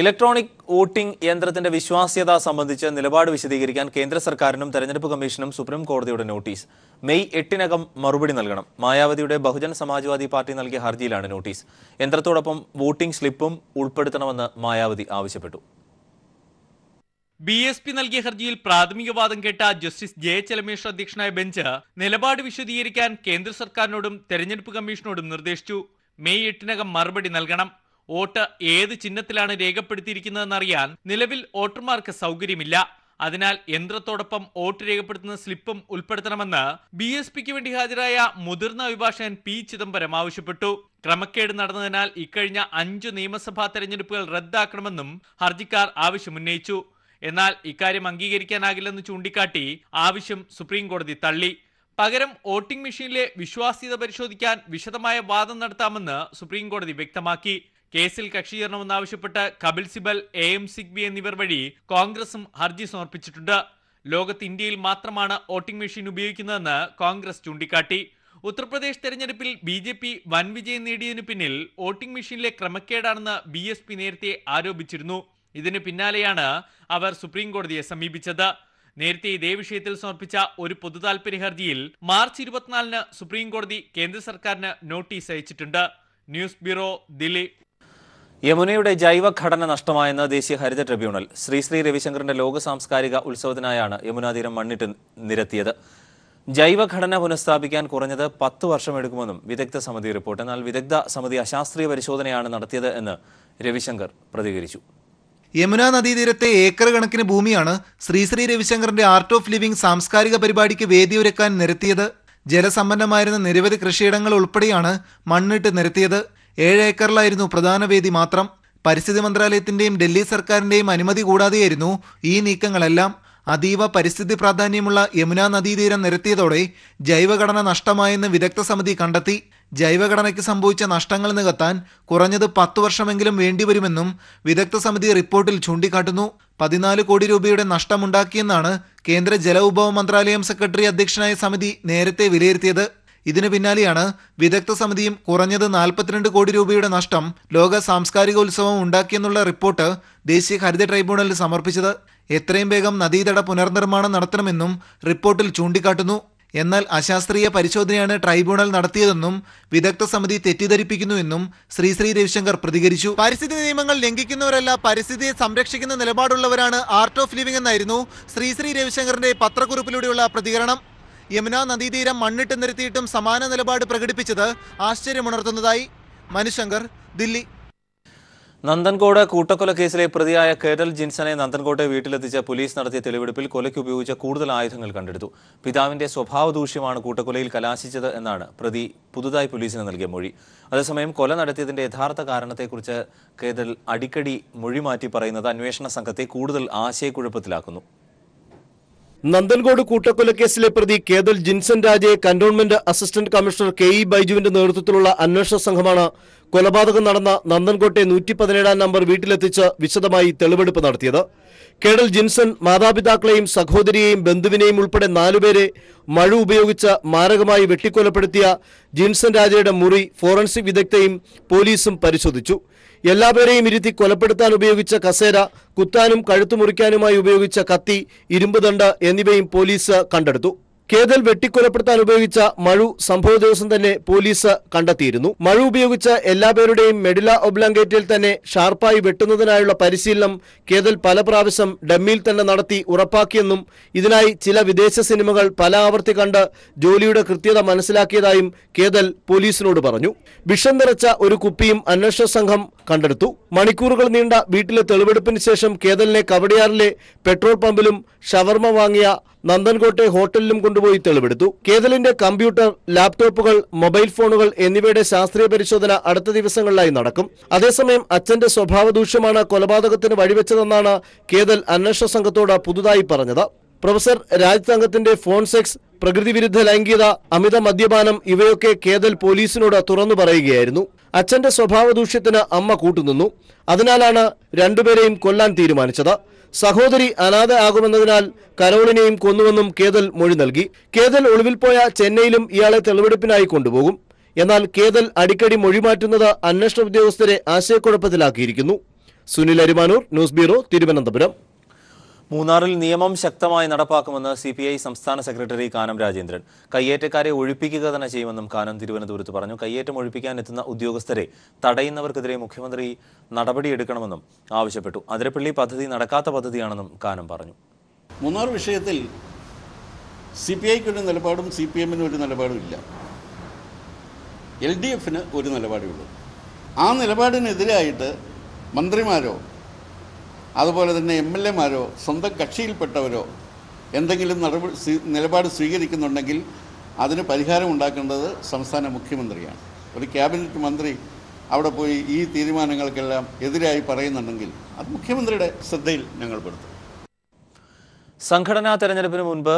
electronic voting യന്ത്രത്തിന്റെ വിശ്വാസ്യത സംബന്ധിച്ച് നിലപാട് വിശദീകരിക്കാൻ കേന്ദ്ര സർക്കാരിനും തെരഞ്ഞെടുപ്പ് കമ്മീഷനും സുപ്രീം കോടതിയുടെ നോട്ടീസ് മെയ് എട്ടിനകം മറുപടി നൽകണം മായാവതിയുടെ ബഹുജൻ സമാജ്വാദി പാർട്ടി നൽകിയ ഹർജിയിലാണ് നോട്ടീസ് യന്ത്രത്തോടൊപ്പം വോട്ടിംഗ് സ്ലിപ്പും ഉൾപ്പെടുത്തണമെന്ന് മായാവതി ആവശ്യപ്പെട്ടു ബി എസ് പി നൽകിയ ഹർജിയിൽ പ്രാഥമിക വാദം കേട്ട ജസ്റ്റിസ് ജെ അധ്യക്ഷനായ ബെഞ്ച് നിലപാട് വിശദീകരിക്കാൻ കേന്ദ്ര സർക്കാരിനോടും തെരഞ്ഞെടുപ്പ് കമ്മീഷനോടും നിർദ്ദേശിച്ചു മെയ് എട്ടിനകം മറുപടി നൽകണം വോട്ട് ഏത് ചിഹ്നത്തിലാണ് രേഖപ്പെടുത്തിയിരിക്കുന്നതെന്നറിയാൻ നിലവിൽ വോട്ടർമാർക്ക് സൗകര്യമില്ല അതിനാൽ യന്ത്രത്തോടൊപ്പം വോട്ട് രേഖപ്പെടുത്തുന്ന സ്ലിപ്പും ഉൾപ്പെടുത്തണമെന്ന് ബി എസ് പിക്ക് വേണ്ടി ഹാജരായ മുതിർന്ന അഭിഭാഷകൻ പി ചിദംബരം ആവശ്യപ്പെട്ടു ക്രമക്കേട് നടന്നതിനാൽ ഇക്കഴിഞ്ഞ അഞ്ചു നിയമസഭാ തെരഞ്ഞെടുപ്പുകൾ റദ്ദാക്കണമെന്നും ഹർജിക്കാർ ആവശ്യമുന്നയിച്ചു എന്നാൽ ഇക്കാര്യം അംഗീകരിക്കാനാകില്ലെന്ന് ചൂണ്ടിക്കാട്ടി ആവശ്യം സുപ്രീം കോടതി തള്ളി പകരം വോട്ടിംഗ് മെഷീനിലെ വിശ്വാസ്യത പരിശോധിക്കാൻ വിശദമായ വാദം നടത്താമെന്ന് സുപ്രീം കോടതി വ്യക്തമാക്കി കേസിൽ കക്ഷിചേരണമെന്നാവശ്യപ്പെട്ട് കപിൽ സിബൽ എ എം സിഗ്ബി എന്നിവർ വഴി കോൺഗ്രസും ഹർജി സമർപ്പിച്ചിട്ടുണ്ട് ലോകത്ത് ഇന്ത്യയിൽ മാത്രമാണ് വോട്ടിംഗ് മെഷീൻ ഉപയോഗിക്കുന്നതെന്ന് കോൺഗ്രസ് ചൂണ്ടിക്കാട്ടി ഉത്തർപ്രദേശ് തെരഞ്ഞെടുപ്പിൽ ബി ജെ പി വൻ വിജയം നേടിയതിനു പിന്നിൽ വോട്ടിംഗ് മെഷീനിലെ ക്രമക്കേടാണെന്ന് ബി എസ് പി നേരത്തെ ആരോപിച്ചിരുന്നു ഇതിന് പിന്നാലെയാണ് അവർ സുപ്രീം കോടതിയെ സമീപിച്ചത് നേരത്തെ ഇതേ വിഷയത്തിൽ സമർപ്പിച്ച ഒരു പൊതുതാൽപര്യ ഹർജിയിൽ മാർച്ച് ഇരുപത്തിനാലിന് സുപ്രീം കോടതി കേന്ദ്ര സർക്കാരിന് നോട്ടീസ് അയച്ചിട്ടുണ്ട് ന്യൂസ് ബ്യൂറോ ദില്ലി യമുനയുടെ ജൈവഘടന നഷ്ടമായെന്ന് ദേശീയ ഹരിത ട്രിബ്യൂണൽ ശ്രീ ശ്രീ രവിശങ്കറിന്റെ ലോക സാംസ്കാരിക ഉത്സവത്തിനായാണ് യമുനാതീരം മണ്ണിട്ട് നിരത്തിയത് ജൈവഘടന പുനഃസ്ഥാപിക്കാൻ കുറഞ്ഞത് പത്ത് വർഷമെടുക്കുമെന്നും വിദഗ്ധ സമിതി റിപ്പോർട്ട് എന്നാൽ വിദഗ്ധ സമിതി അശാസ്ത്രീയ പരിശോധനയാണ് നടത്തിയത് എന്ന് രവിശങ്കർ പ്രതികരിച്ചു യമുന നദീതീരത്തെ ഏക്കർ കണക്കിന് ഭൂമിയാണ് ശ്രീ ശ്രീ രവിശങ്കറിന്റെ ആർട്ട് ഓഫ് ലിവിംഗ് സാംസ്കാരിക പരിപാടിക്ക് വേദിയൊരുക്കാൻ നിരത്തിയത് ജലസമ്പന്നമായിരുന്ന നിരവധി കൃഷിയിടങ്ങൾ ഉൾപ്പെടെയാണ് മണ്ണിട്ട് നിരത്തിയത് ഏഴ് ഏക്കറിലായിരുന്നു പ്രധാന വേദി മാത്രം പരിസ്ഥിതി മന്ത്രാലയത്തിന്റെയും ഡൽഹി സർക്കാരിന്റെയും അനുമതി കൂടാതെയായിരുന്നു ഈ നീക്കങ്ങളെല്ലാം അതീവ പരിസ്ഥിതി പ്രാധാന്യമുള്ള യമുന നദീതീരം നിരത്തിയതോടെ ജൈവഘടന നഷ്ടമായെന്ന് വിദഗ്ധ സമിതി കണ്ടെത്തി ജൈവഘടനയ്ക്ക് സംഭവിച്ച നഷ്ടങ്ങൾ നികത്താൻ കുറഞ്ഞത് പത്തു വർഷമെങ്കിലും വേണ്ടിവരുമെന്നും വിദഗ്ധ സമിതി റിപ്പോർട്ടിൽ ചൂണ്ടിക്കാട്ടുന്നു പതിനാല് കോടി രൂപയുടെ നഷ്ടമുണ്ടാക്കിയെന്നാണ് കേന്ദ്ര ജലവിഭവ മന്ത്രാലയം സെക്രട്ടറി അധ്യക്ഷനായ സമിതി നേരത്തെ വിലയിരുത്തിയത് ഇതിനു പിന്നാലെയാണ് വിദഗ്ധ സമിതിയും കുറഞ്ഞത് നാൽപ്പത്തിരണ്ട് കോടി രൂപയുടെ നഷ്ടം ലോക സാംസ്കാരികോത്സവം ഉണ്ടാക്കിയെന്നുള്ള റിപ്പോർട്ട് ദേശീയ ഹരിത ട്രൈബ്യൂണലിൽ സമർപ്പിച്ചത് എത്രയും വേഗം നദീതട പുനർനിർമ്മാണം നടത്തണമെന്നും റിപ്പോർട്ടിൽ ചൂണ്ടിക്കാട്ടുന്നു എന്നാൽ അശാസ്ത്രീയ പരിശോധനയാണ് ട്രൈബ്യൂണൽ നടത്തിയതെന്നും വിദഗ്ധ സമിതി തെറ്റിദ്ധരിപ്പിക്കുന്നുവെന്നും ശ്രീ ശ്രീ രവിശങ്കർ പ്രതികരിച്ചു പരിസ്ഥിതി നിയമങ്ങൾ ലംഘിക്കുന്നവരല്ല പരിസ്ഥിതിയെ സംരക്ഷിക്കുന്ന നിലപാടുള്ളവരാണ് ആർട്ട് ഓഫ് ലിവിംഗ് എന്നായിരുന്നു ശ്രീ ശ്രീ രവിശങ്കറിന്റെ പത്രക്കുറിപ്പിലൂടെയുള്ള പ്രതികരണം യമുന നദീതീരം മണ്ണിട്ട് നിരത്തിയിട്ടും സമാന നിലപാട് പ്രകടിപ്പിച്ചത് ആശ്ചര്യമുണർത്തുന്നതായി മനുശങ്കർ ദില്ലി നന്ദൻകോട് കൂട്ടക്കൊലക്കേസിലെ പ്രതിയായ കേരൽ ജിൻസനെ നന്ദൻകോട്ടെ വീട്ടിലെത്തിച്ച പോലീസ് നടത്തിയ തെളിവെടുപ്പിൽ കൊലയ്ക്ക് ഉപയോഗിച്ച കൂടുതൽ ആയുധങ്ങൾ കണ്ടെടുത്തു പിതാവിന്റെ സ്വഭാവ ദൂഷ്യമാണ് കൂട്ടക്കൊലയിൽ കലാശിച്ചത് എന്നാണ് പ്രതി പുതുതായി പോലീസിന് നൽകിയ മൊഴി അതേസമയം കൊല നടത്തിയതിന്റെ യഥാർത്ഥ കാരണത്തെക്കുറിച്ച് കേരൽ അടിക്കടി മൊഴി മാറ്റി പറയുന്നത് അന്വേഷണ സംഘത്തെ കൂടുതൽ ആശയക്കുഴപ്പത്തിലാക്കുന്നു നന്ദൻകോട് കൂട്ടക്കൊലക്കേസിലെ പ്രതി കേതൽ ജിൻസൺ രാജയെ cantonment assistant commissioner K E ബൈജുവിന്റെ നേതൃത്വത്തിലുള്ള അന്വേഷണ സംഘമാണ് കൊലപാതകം നടന്ന നന്ദൻകോട്ടെ നൂറ്റി പതിനേഴാം നമ്പർ വീട്ടിലെത്തിച്ച് വിശദമായി തെളിവെടുപ്പ് നടത്തിയത് കേഡൽ ജിൻസൺ മാതാപിതാക്കളെയും സഹോദരിയെയും ബന്ധുവിനെയും ഉൾപ്പെടെ നാലുപേരെ മഴ ഉപയോഗിച്ച് മാരകമായി വെട്ടിക്കൊലപ്പെടുത്തിയ ജിൻസൺ രാജയുടെ മുറി ഫോറൻസിക് വിദഗ്ധയും പോലീസും പരിശോധിച്ചു എല്ലാവരെയും ഇരുത്തി കൊലപ്പെടുത്താൻ ഉപയോഗിച്ച കസേര കുത്താനും കഴുത്തു മുറിക്കാനുമായി ഉപയോഗിച്ച കത്തി ഇരുമ്പുദണ്ട് എന്നിവയും പോലീസ് കണ്ടെടുത്തു കേതൽ വെട്ടിക്കൊലപ്പെടുത്താൻ ഉപയോഗിച്ച മഴു സംഭവ ദിവസം തന്നെ പോലീസ് കണ്ടെത്തിയിരുന്നു മഴു ഉപയോഗിച്ച എല്ലാപേരുടെയും മെഡില ഒബ്ലങ്കേറ്റിൽ തന്നെ ഷാർപ്പായി വെട്ടുന്നതിനായുള്ള പരിശീലനം കേതൽ പല പ്രാവശ്യം ഡമ്മിയിൽ തന്നെ നടത്തി ഉറപ്പാക്കിയെന്നും ഇതിനായി ചില വിദേശ സിനിമകൾ പല ആവർത്തി കണ്ട് ജോലിയുടെ കൃത്യത മനസ്സിലാക്കിയതായും കേതൽ പോലീസിനോട് പറഞ്ഞു വിഷം നിറച്ച ഒരു കുപ്പിയും അന്വേഷണ സംഘം കണ്ടെടുത്തു മണിക്കൂറുകൾ നീണ്ട വീട്ടിലെ തെളിവെടുപ്പിന് ശേഷം കേതലിനെ കവടിയാറിലെ പെട്രോൾ പമ്പിലും ഷവർമ വാങ്ങിയ നന്ദൻകോട്ടെ ഹോട്ടലിലും കൊണ്ടുപോയി തെളിവെടുത്തു കേതലിന്റെ കമ്പ്യൂട്ടർ ലാപ്ടോപ്പുകൾ മൊബൈൽ ഫോണുകൾ എന്നിവയുടെ ശാസ്ത്രീയ പരിശോധന അടുത്ത ദിവസങ്ങളിലായി നടക്കും അതേസമയം അച്ഛന്റെ സ്വഭാവ ദൂഷ്യമാണ് കൊലപാതകത്തിന് വഴിവെച്ചതെന്നാണ് കേതൽ അന്വേഷണ സംഘത്തോട് പുതുതായി പറഞ്ഞത് പ്രൊഫസർ രാജ് സംഘത്തിന്റെ ഫോൺ സെക്സ് പ്രകൃതിവിരുദ്ധ ലൈംഗികത അമിത മദ്യപാനം ഇവയൊക്കെ കേതൽ പോലീസിനോട് തുറന്നു പറയുകയായിരുന്നു അച്ഛന്റെ സ്വഭാവദൂഷ്യത്തിന് അമ്മ കൂട്ടുനിന്നു അതിനാലാണ് രണ്ടുപേരെയും കൊല്ലാൻ തീരുമാനിച്ചത് സഹോദരി അനാഥ ആകുമെന്നതിനാൽ കരോളിനെയും കൊന്നുവെന്നും കേതൽ മൊഴി നൽകി കേതൽ ഒളിവിൽ പോയ ചെന്നൈയിലും ഇയാളെ തെളിവെടുപ്പിനായി കൊണ്ടുപോകും എന്നാൽ കേതൽ അടിക്കടി മൊഴിമാറ്റുന്നത് അന്വേഷണ ഉദ്യോഗസ്ഥരെ ആശയക്കുഴപ്പത്തിലാക്കിയിരിക്കുന്നു സുനിൽ അരിമാനൂർ ന്യൂസ് ബ്യൂറോ തിരുവനന്തപുരം മൂന്നാറിൽ നിയമം ശക്തമായി നടപ്പാക്കുമെന്ന് സി പി ഐ സംസ്ഥാന സെക്രട്ടറി കാനം രാജേന്ദ്രൻ കയ്യേറ്റക്കാരെ ഒഴിപ്പിക്കുക തന്നെ ചെയ്യുമെന്നും കാനം തിരുവനന്തപുരത്ത് പറഞ്ഞു കയ്യേറ്റം ഒഴിപ്പിക്കാൻ എത്തുന്ന ഉദ്യോഗസ്ഥരെ തടയുന്നവർക്കെതിരെ മുഖ്യമന്ത്രി നടപടിയെടുക്കണമെന്നും ആവശ്യപ്പെട്ടു അതിരപ്പള്ളി പദ്ധതി നടക്കാത്ത പദ്ധതിയാണെന്നും കാനം പറഞ്ഞു മൂന്നാർ വിഷയത്തിൽ സി പി ഐക്ക് ഒരു നിലപാടും സി പി എമ്മിന് ഒരു നിലപാടും ഇല്ല എൽ ഡി എഫിന് ഒരു ഉള്ളൂ ആ നിലപാടിനെതിരായിട്ട് മന്ത്രിമാരോ അതുപോലെ തന്നെ എം എൽ എമാരോ സ്വന്തം കക്ഷിയിൽപ്പെട്ടവരോ എന്തെങ്കിലും നടപടി നിലപാട് സ്വീകരിക്കുന്നുണ്ടെങ്കിൽ അതിന് പരിഹാരം ഉണ്ടാക്കേണ്ടത് സംസ്ഥാന മുഖ്യമന്ത്രിയാണ് ഒരു ക്യാബിനറ്റ് മന്ത്രി അവിടെ പോയി ഈ തീരുമാനങ്ങൾക്കെല്ലാം എതിരായി പറയുന്നുണ്ടെങ്കിൽ അത് മുഖ്യമന്ത്രിയുടെ ശ്രദ്ധയിൽ ഞങ്ങൾ പെടുത്തും സംഘടനാ തെരഞ്ഞെടുപ്പിന് മുൻപ്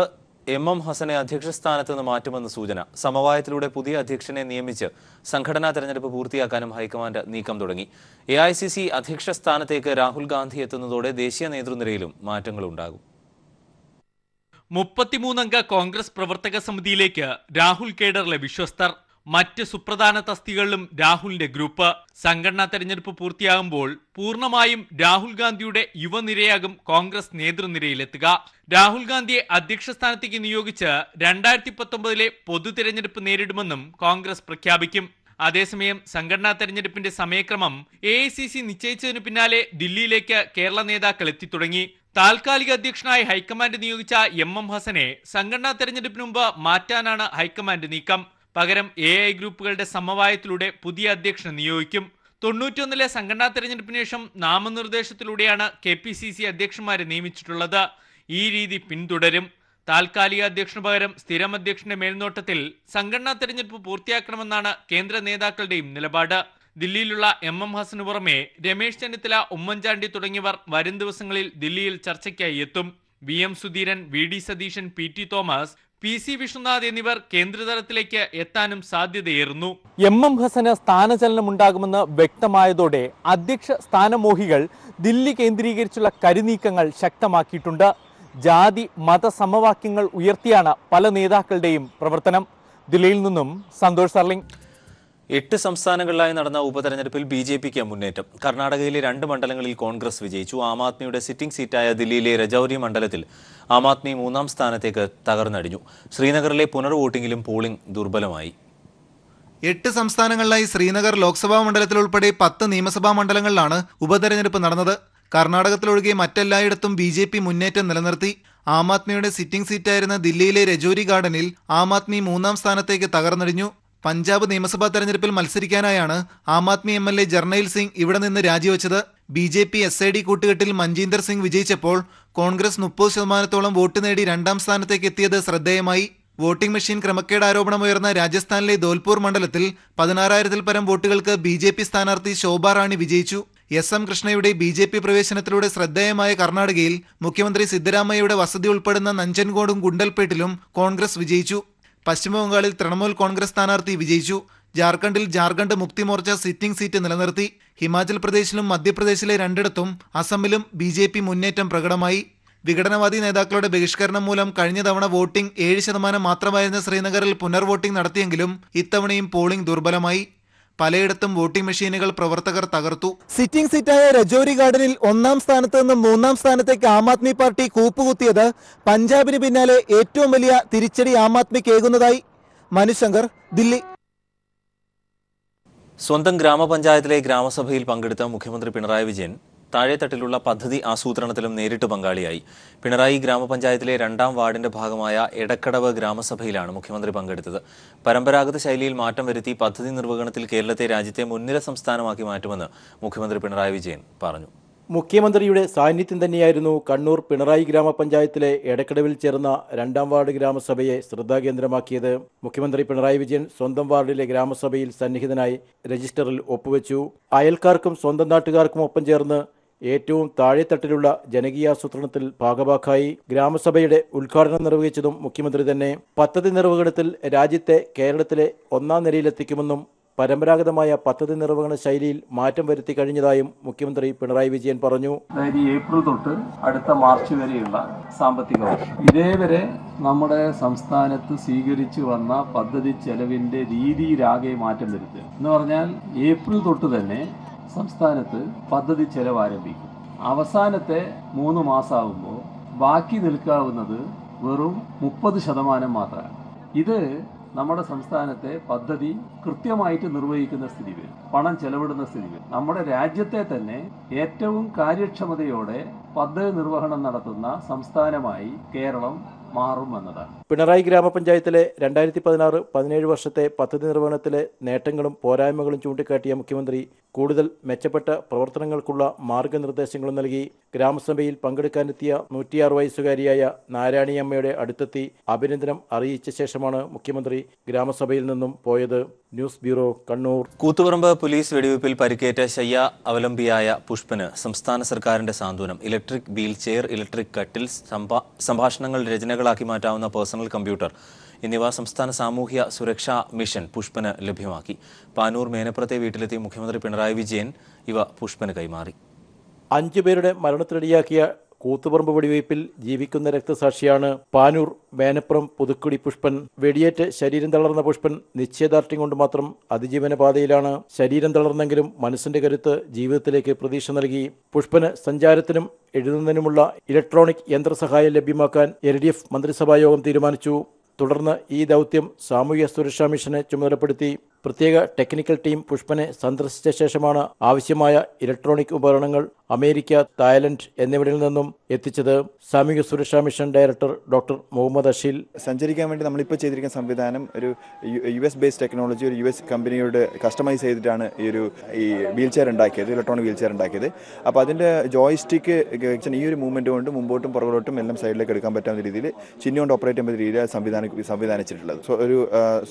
എം എം ഹസനെ അധ്യക്ഷ സ്ഥാനത്ത് നിന്ന് മാറ്റുമെന്ന് സൂചന സമവായത്തിലൂടെ പുതിയ അധ്യക്ഷനെ നിയമിച്ച് സംഘടനാ തെരഞ്ഞെടുപ്പ് പൂർത്തിയാക്കാനും ഹൈക്കമാൻഡ് നീക്കം തുടങ്ങി എ ഐ സി സി അധ്യക്ഷ സ്ഥാനത്തേക്ക് രാഹുൽ ഗാന്ധി എത്തുന്നതോടെ ദേശീയ നേതൃനിരയിലും മാറ്റങ്ങളുണ്ടാകും മുപ്പത്തിമൂന്നംഗ കോൺഗ്രസ് പ്രവർത്തക സമിതിയിലേക്ക് രാഹുൽ കേഡറിലെ വിശ്വസ്തർ മറ്റ് സുപ്രധാന തസ്തികളിലും രാഹുലിന്റെ ഗ്രൂപ്പ് സംഘടനാ തെരഞ്ഞെടുപ്പ് പൂർത്തിയാകുമ്പോൾ പൂർണ്ണമായും രാഹുൽ ഗാന്ധിയുടെ യുവനിരയാകും കോൺഗ്രസ് നേതൃനിരയിലെത്തുക രാഹുൽ ഗാന്ധിയെ അധ്യക്ഷ സ്ഥാനത്തേക്ക് നിയോഗിച്ച് രണ്ടായിരത്തി പത്തൊമ്പതിലെ പൊതു തിരഞ്ഞെടുപ്പ് നേരിടുമെന്നും കോൺഗ്രസ് പ്രഖ്യാപിക്കും അതേസമയം സംഘടനാ തെരഞ്ഞെടുപ്പിന്റെ സമയക്രമം എ ഐ സി സി നിശ്ചയിച്ചതിനു പിന്നാലെ ദില്ലിയിലേക്ക് കേരള നേതാക്കൾ എത്തിത്തുടങ്ങി താൽക്കാലിക അധ്യക്ഷനായി ഹൈക്കമാൻഡ് നിയോഗിച്ച എം എം ഹസനെ സംഘടനാ തെരഞ്ഞെടുപ്പിന് മുമ്പ് മാറ്റാനാണ് ഹൈക്കമാൻഡ് നീക്കം പകരം എ ഐ ഗ്രൂപ്പുകളുടെ സമവായത്തിലൂടെ പുതിയ അധ്യക്ഷനെ നിയോഗിക്കും തൊണ്ണൂറ്റിയൊന്നിലെ സംഘടനാ തെരഞ്ഞെടുപ്പിന് ശേഷം നാമനിർദ്ദേശത്തിലൂടെയാണ് കെ പി സി സി അധ്യക്ഷന്മാരെ നിയമിച്ചിട്ടുള്ളത് ഈ രീതി പിന്തുടരും താൽക്കാലിക അധ്യക്ഷന് പകരം സ്ഥിരം അധ്യക്ഷന്റെ മേൽനോട്ടത്തിൽ സംഘടനാ തെരഞ്ഞെടുപ്പ് പൂർത്തിയാക്കണമെന്നാണ് കേന്ദ്ര നേതാക്കളുടെയും നിലപാട് ദില്ലിയിലുള്ള എം എം ഹസന് പുറമെ രമേശ് ചെന്നിത്തല ഉമ്മൻചാണ്ടി തുടങ്ങിയവർ വരും ദിവസങ്ങളിൽ ദില്ലിയിൽ ചർച്ചയ്ക്കായി എത്തും V M Sudheeran V D Satheesan P T Thomas P C Vishnunath എന്നിവർ കേന്ദ്രതലത്തിലേക്ക് എത്താനും സാധ്യതയേറുന്നു എം എം ഹസന് സ്ഥാനചലനമുണ്ടാകുമെന്ന് വ്യക്തമായതോടെ അധ്യക്ഷ സ്ഥാനമോഹികൾ ദില്ലി കേന്ദ്രീകരിച്ചുള്ള കരുനീക്കങ്ങൾ ശക്തമാക്കിയിട്ടുണ്ട് ജാതി മത സമവാക്യങ്ങൾ ഉയർത്തിയാണ് പല നേതാക്കളുടെയും പ്രവർത്തനം ദില്ലിയിൽ നിന്നും സന്തോഷ് സർലിംഗ് എട്ട് സംസ്ഥാനങ്ങളിലായി നടന്ന ഉപതെരഞ്ഞെടുപ്പിൽ ബി ജെ പിക്ക് മുന്നേറ്റം കർണാടകയിലെ രണ്ട് മണ്ഡലങ്ങളിൽ കോൺഗ്രസ് വിജയിച്ചു ആം ആദ്മിയുടെ സിറ്റിംഗ് സീറ്റായ ദില്ലിയിലെ രജൌരി മണ്ഡലത്തിൽ ആം ആദ്മി മൂന്നാം സ്ഥാനത്തേക്ക് തകർന്നടിഞ്ഞു ശ്രീനഗറിലെ പുനർ വോട്ടിംഗിലും പോളിംഗ് ദുർബലമായി എട്ട് സംസ്ഥാനങ്ങളിലായി ശ്രീനഗർ ലോക്സഭാ മണ്ഡലത്തിലുൾപ്പെടെ പത്ത് നിയമസഭാ മണ്ഡലങ്ങളിലാണ് ഉപതെരഞ്ഞെടുപ്പ് നടന്നത് കർണാടകത്തിലൊഴികെ മറ്റെല്ലായിടത്തും ബി ജെ പി മുന്നേറ്റം നിലനിർത്തി ആം ആദ്മിയുടെ സിറ്റിംഗ് സീറ്റായിരുന്ന ദില്ലിയിലെ രജോരി ഗാർഡനിൽ ആം ആദ്മി മൂന്നാം സ്ഥാനത്തേക്ക് തകർന്നടിഞ്ഞു പഞ്ചാബ് നിയമസഭാ തെരഞ്ഞെടുപ്പിൽ മത്സരിക്കാനായാണ് Aam Aadmi M L A Jarnail Singh ഇവിടെ നിന്ന് രാജിവെച്ചത് B J P S I D കൂട്ടുകെട്ടിൽ മഞ്ജീന്ദർ സിംഗ് വിജയിച്ചപ്പോൾ കോൺഗ്രസ് മുപ്പത് ശതമാനത്തോളം വോട്ട് നേടി രണ്ടാം സ്ഥാനത്തേക്ക് എത്തിയത് ശ്രദ്ധേയമായി വോട്ടിംഗ് മെഷീൻ ക്രമക്കേട് ആരോപണമുയർന്ന രാജസ്ഥാനിലെ ദോൽപൂർ മണ്ഡലത്തിൽ പതിനാറായിരത്തിൽ പരം വോട്ടുകൾക്ക് ബി ജെ പി സ്ഥാനാർത്ഥി ശോഭാ റാണി വിജയിച്ചു എസ് എം കൃഷ്ണയുടെ ബി ജെ പി പ്രവേശനത്തിലൂടെ ശ്രദ്ധേയമായ കർണാടകയിൽ മുഖ്യമന്ത്രി സിദ്ധരാമയ്യയുടെ വസതി ഉൾപ്പെടുന്ന നഞ്ചൻകോടും ഗുണ്ടൽപേട്ടിലും കോൺഗ്രസ് വിജയിച്ചു പശ്ചിമബംഗാളിൽ തൃണമൂൽ കോൺഗ്രസ് സ്ഥാനാർത്ഥി വിജയിച്ചു ജാർഖണ്ഡിൽ ജാർഖണ്ഡ് മുക്തി മോർച്ച സിറ്റിംഗ് സീറ്റ് നിലനിർത്തി ഹിമാചൽ പ്രദേശിലും മധ്യപ്രദേശിലെ രണ്ടിടത്തും അസമിലും ബി ജെ പി മുന്നേറ്റം പ്രകടമായി വിഘടനവാദി നേതാക്കളുടെ ബഹിഷ്കരണം മൂലം കഴിഞ്ഞ തവണ വോട്ടിംഗ് ഏഴ് ശതമാനം മാത്രമായിരുന്ന ശ്രീനഗറിൽ പുനർവോട്ടിംഗ് നടത്തിയെങ്കിലും ഇത്തവണയും പോളിംഗ് ദുർബലമായി പലയിടത്തും വോട്ടിംഗ് മെഷീനുകൾ പ്രവർത്തകർ തകർത്തു സിറ്റിംഗ് സീറ്റായ രജോരി ഗാർഡനിൽ ഒന്നാം സ്ഥാനത്ത് നിന്നും മൂന്നാം സ്ഥാനത്തേക്ക് ആം ആദ്മി പാർട്ടി കൂപ്പുകുത്തിയത് പഞ്ചാബിന് പിന്നാലെ ഏറ്റവും വലിയ തിരിച്ചടി ആം ആദ്മിക്ക് ഏകുന്നതായി മനുശങ്കർ ദില്ലി സ്വന്തം ഗ്രാമപഞ്ചായത്തിലെ ഗ്രാമസഭയിൽ പങ്കെടുത്ത മുഖ്യമന്ത്രി പിണറായി വിജയൻ താഴെത്തട്ടിലുള്ള പദ്ധതി ആസൂത്രണത്തിലും നേരിട്ട് പങ്കാളിയായി പിണറായി ഗ്രാമപഞ്ചായത്തിലെ രണ്ടാം വാർഡിന്റെ ഭാഗമായ എടക്കടവ് ഗ്രാമസഭയിലാണ് മുഖ്യമന്ത്രി പങ്കെടുത്തത് പരമ്പരാഗത ശൈലിയിൽ മാറ്റം വരുത്തി പദ്ധതി നിർവഹണത്തിൽ കേരളത്തെ രാജ്യത്തെ മുൻനിര സംസ്ഥാനമാക്കി മാറ്റുമെന്ന് മുഖ്യമന്ത്രി പിണറായി വിജയൻ പറഞ്ഞു മുഖ്യമന്ത്രിയുടെ സാന്നിധ്യം തന്നെയായിരുന്നു കണ്ണൂർ പിണറായി ഗ്രാമപഞ്ചായത്തിലെ എടക്കടവിൽ ചേർന്ന രണ്ടാം വാർഡ് ഗ്രാമസഭയെ ശ്രദ്ധാകേന്ദ്രമാക്കിയത് മുഖ്യമന്ത്രി പിണറായി വിജയൻ സ്വന്തം വാർഡിലെ ഗ്രാമസഭയിൽ സന്നിഹിതനായി രജിസ്റ്ററിൽ ഒപ്പുവെച്ചു അയൽക്കാർക്കും സ്വന്തം നാട്ടുകാർക്കും ഒപ്പം ചേർന്ന് ഏറ്റവും താഴെത്തട്ടിലുള്ള ജനകീയാസൂത്രണത്തിൽ ഭാഗഭാക്കായി ഗ്രാമസഭയുടെ ഉദ്ഘാടനം നിർവഹിച്ചതും മുഖ്യമന്ത്രി തന്നെ പദ്ധതി നിർവഹണത്തിൽ രാജ്യത്തെ കേരളത്തിലെ ഒന്നാം നിലയിലെത്തിക്കുമെന്നും പരമ്പരാഗതമായ പദ്ധതി നിർവഹണ ശൈലിയിൽ മാറ്റം വരുത്തി കഴിഞ്ഞതായും മുഖ്യമന്ത്രി പിണറായി വിജയൻ പറഞ്ഞു അതായത് ഏപ്രിൽ തൊട്ട് അടുത്ത മാർച്ച് വരെയുള്ള സാമ്പത്തിക വർഷം ഇതേവരെ നമ്മുടെ സംസ്ഥാനത്ത് സ്വീകരിച്ചു വന്ന പദ്ധതി ചെലവിന്റെ രീതിയിലാകെ മാറ്റം വരുത്തുക എന്ന് പറഞ്ഞാൽ ഏപ്രിൽ തൊട്ട് തന്നെ സംസ്ഥാനത്ത് പദ്ധതി ചെലവ് ആരംഭിക്കും അവസാനത്തെ മൂന്ന് മാസമാകുമ്പോൾ ബാക്കി നിൽക്കാവുന്നത് വെറും മുപ്പത് ശതമാനം മാത്രമാണ് ഇത് നമ്മുടെ സംസ്ഥാനത്തെ പദ്ധതി കൃത്യമായിട്ട് നിർവഹിക്കുന്ന സ്ഥിതി വരും പണം ചെലവിടുന്ന സ്ഥിതി വരും നമ്മുടെ രാജ്യത്തെ തന്നെ ഏറ്റവും കാര്യക്ഷമതയോടെ പദ്ധതി നിർവഹണം നടത്തുന്ന സംസ്ഥാനമായി കേരളം മാറുമെന്നതാണ് പിണറായി ഗ്രാമപഞ്ചായത്തിലെ രണ്ടായിരത്തി പതിനാറ് പതിനേഴ് വർഷത്തെ പദ്ധതി നിർവഹണത്തിലെ നേട്ടങ്ങളും പോരായ്മകളും ചൂണ്ടിക്കാട്ടിയ മുഖ്യമന്ത്രി കൂടുതൽ മെച്ചപ്പെട്ട പ്രവർത്തനങ്ങൾക്കുള്ള മാർഗനിർദ്ദേശങ്ങളും നൽകി ഗ്രാമസഭയിൽ പങ്കെടുക്കാനെത്തിയ നൂറ്റിയാറ് വയസ്സുകാരിയായ നാരായണിയമ്മയുടെ അടുത്തെത്തി അഭിനന്ദനം അറിയിച്ച ശേഷമാണ് മുഖ്യമന്ത്രി ഗ്രാമസഭയിൽ നിന്നും പോയത് news bureau Kannur Koothuparamba police വെടിവയ്പിൽ പരിക്കേറ്റ ശയ്യ അവലംബിയായ പുഷ്പന് സംസ്ഥാന സർക്കാരിന്റെ സാന്ത്വനം ഇലക്ട്രിക് വീൽ ചെയർ ഇലക്ട്രിക് കട്ടിൽ സംഭാഷണങ്ങൾ രചനകൾ ഉപകരണങ്ങളാക്കി മാറ്റാവുന്ന പേഴ്സണൽ കമ്പ്യൂട്ടർ എന്നിവ സംസ്ഥാന സാമൂഹ്യ സുരക്ഷാ മിഷൻ പുഷ്പന് ലഭ്യമാക്കി പാനൂർ മേനപ്പുറത്തെ വീട്ടിലെത്തി മുഖ്യമന്ത്രി പിണറായി വിജയൻ ഇവ പുഷ്പന് കൈമാറി അഞ്ചു പേരുടെ മരണത്തിനിടയാക്കിയ കൂത്തുപറമ്പ് വെടിവയ്പ്പിൽ ജീവിക്കുന്ന രക്തസാക്ഷിയാണ് പാനൂർ വേനപ്പുറം പുതുക്കുടി പുഷ്പൻ വെടിയേറ്റ് ശരീരം തളർന്ന പുഷ്പൻ നിശ്ചയദാർഢ്യം കൊണ്ട് മാത്രം അതിജീവന പാതയിലാണ് ശരീരം തളർന്നെങ്കിലും മനസ്സിന്റെ കരുത്ത് ജീവിതത്തിലേക്ക് പ്രതീക്ഷ നൽകി പുഷ്പന് സഞ്ചാരത്തിനും എഴുതുന്നതിനുമുള്ള ഇലക്ട്രോണിക് യന്ത്രസഹായം ലഭ്യമാക്കാൻ എൽ ഡി എഫ് മന്ത്രിസഭാ യോഗം തീരുമാനിച്ചു തുടർന്ന് ഈ ദൗത്യം സാമൂഹ്യ സുരക്ഷാ മിഷനെ ചുമതലപ്പെടുത്തി പ്രത്യേക ടെക്നിക്കൽ ടീം പുഷ്പനെ സന്ദർശിച്ച ശേഷമാണ് ആവശ്യമായ ഇലക്ട്രോണിക് ഉപകരണങ്ങൾ അമേരിക്ക തായ്ലൻഡ് എന്നിവിടങ്ങളിൽ നിന്നും എത്തിച്ചത് സാമൂഹ്യ സുരക്ഷാ mission director doctor Muhammad Asheel സഞ്ചരിക്കാൻ വേണ്ടി നമ്മളിപ്പോൾ ചെയ്തിരിക്കുന്ന സംവിധാനം ഒരു യു എസ് ബേസ്ഡ് ടെക്നോളജി ഒരു യു എസ് കമ്പനിയോട് കസ്റ്റമൈസ് ചെയ്തിട്ടാണ് ഈ ഒരു ഈ വീൽ ചെയർ ഉണ്ടാക്കിയത് ഇലക്ട്രോണിക് വീൽ ചെയർ ഉണ്ടാക്കിയത് അപ്പോൾ അതിൻ്റെ ജോയിസ്റ്റിക്ക് ഈ ഒരു മൂവ്മെൻറ്റ് കൊണ്ട് മുമ്പോട്ടും പുറകോട്ടും എല്ലാം സൈഡിലേക്ക് എടുക്കാൻ പറ്റാവുന്ന രീതിയിൽ ചിഹ്നം കൊണ്ട് ഓപ്പറേറ്റ് ചെയ്യുന്ന രീതിയിൽ സംവിധാനം സംവിധാനിച്ചിട്ടുള്ളത് സോ ഒരു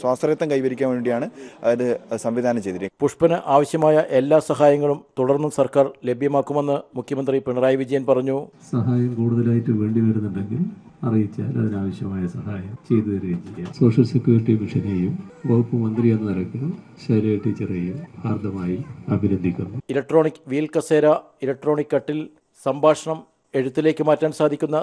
സ്വാശ്രയത്വം കൈവരിക്കാൻ വേണ്ടിയാണ് അതിൽ സംവിധാനം ചെയ്തിരിക്കും പുഷ്പന് ആവശ്യമായ എല്ലാ സഹായങ്ങളും തുടർന്നും സർക്കാർ ലഭ്യമാക്കുമെന്ന് മുഖ്യമന്ത്രി പിണറായി വിജയൻ പറഞ്ഞു സഹായം കൂടുതലായിട്ട് വേണ്ടി വരുന്നുണ്ടെങ്കിൽ അറിയിച്ചാൽ അതിനാവശ്യമായ സഹായം ചെയ്തു തരികയും ചെയ്യാം സോഷ്യൽ സെക്യൂരിറ്റി മിഷനെയും വകുപ്പ് മന്ത്രി എന്ന നിലയ്ക്ക് ശൈലജ ടീച്ചറേയും ഹാർദമായി അഭിനന്ദിക്കുന്നു ഇലക്ട്രോണിക് വീൽ കസേര ഇലക്ട്രോണിക് കട്ടിൽ സംഭാഷണം എഴുത്തിലേക്ക് മാറ്റാൻ സാധിക്കുന്ന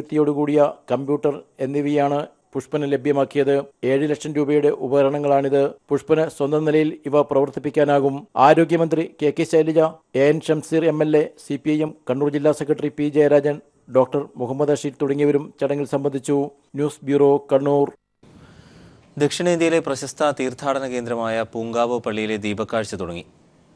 വിദ്യയോടുകൂടിയ കമ്പ്യൂട്ടർ എന്നിവയാണ് പുഷ്പന് ലഭ്യമാക്കിയത് ഏഴ് ലക്ഷം രൂപയുടെ ഉപകരണങ്ങളാണിത് പുഷ്പന് സ്വന്തം നിലയിൽ ഇവ പ്രവർത്തിപ്പിക്കാനാകും ആരോഗ്യമന്ത്രി K K Shailaja A N Shamseer M L A C P I M Kannur ജില്ലാ secretary P Jayarajan doctor Muhammad Asheer തുടങ്ങിയവരും ചടങ്ങിൽ സംബന്ധിച്ചു ന്യൂസ് ബ്യൂറോ കണ്ണൂർ ദക്ഷിണേന്ത്യയിലെ പ്രശസ്ത തീർത്ഥാടന കേന്ദ്രമായ പൂങ്കാവ് പള്ളിയിലെ ദീപക്കാഴ്ച തുടങ്ങി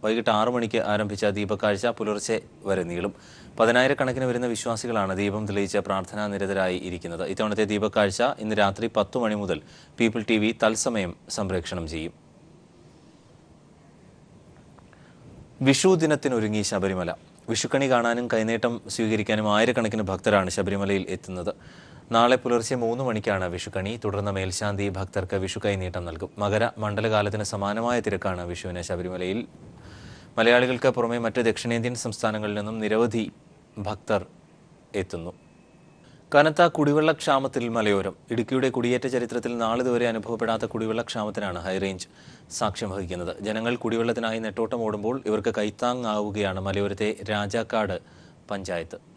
വൈകിട്ട് ആറു മണിക്ക് ആരംഭിച്ച ദീപക്കാഴ്ച പുലർച്ചെ വരെ നീളും പതിനായിരക്കണക്കിന് വരുന്ന വിശ്വാസികളാണ് ദീപം തെളിയിച്ച് പ്രാർത്ഥനാ നിരതരായി ഇരിക്കുന്നത് ഇത്തവണത്തെ ദീപക്കാഴ്ച ഇന്ന് രാത്രി പത്തു മണി മുതൽ പീപ്പിൾ ടി വി തത്സമയം സംപ്രേക്ഷണം ചെയ്യും വിഷു ദിനത്തിനൊരുങ്ങി ശബരിമല വിഷുക്കണി കാണാനും കൈനേട്ടം സ്വീകരിക്കാനും ആയിരക്കണക്കിന് ഭക്തരാണ് ശബരിമലയിൽ എത്തുന്നത് നാളെ പുലർച്ചെ മൂന്ന് മണിക്കാണ് വിഷുക്കണി തുടർന്ന് മേൽശാന്തി ഭക്തർക്ക് വിഷു കൈനീട്ടം നൽകും മകര മണ്ഡലകാലത്തിന് സമാനമായ തിരക്കാണ് വിഷുവിന് ശബരിമലയിൽ മലയാളികൾക്ക് പുറമെ മറ്റ് ദക്ഷിണേന്ത്യൻ സംസ്ഥാനങ്ങളിൽ നിന്നും നിരവധി ഭക്തർ എത്തുന്നു കനത്ത കുടിവെള്ളക്ഷാമത്തിൽ മലയോരം ഇടുക്കിയുടെ കുടിയേറ്റ ചരിത്രത്തിൽ നാളിതുവരെ അനുഭവപ്പെടാത്ത കുടിവെള്ളക്ഷാമത്തിനാണ് ഹൈറേഞ്ച് സാക്ഷ്യം വഹിക്കുന്നത് ജനങ്ങൾ കുടിവെള്ളത്തിനായി നെട്ടോട്ടം ഓടുമ്പോൾ ഇവർക്ക് കൈത്താങ്ങാവുകയാണ് മലയോരത്തെ രാജാക്കാട് പഞ്ചായത്ത്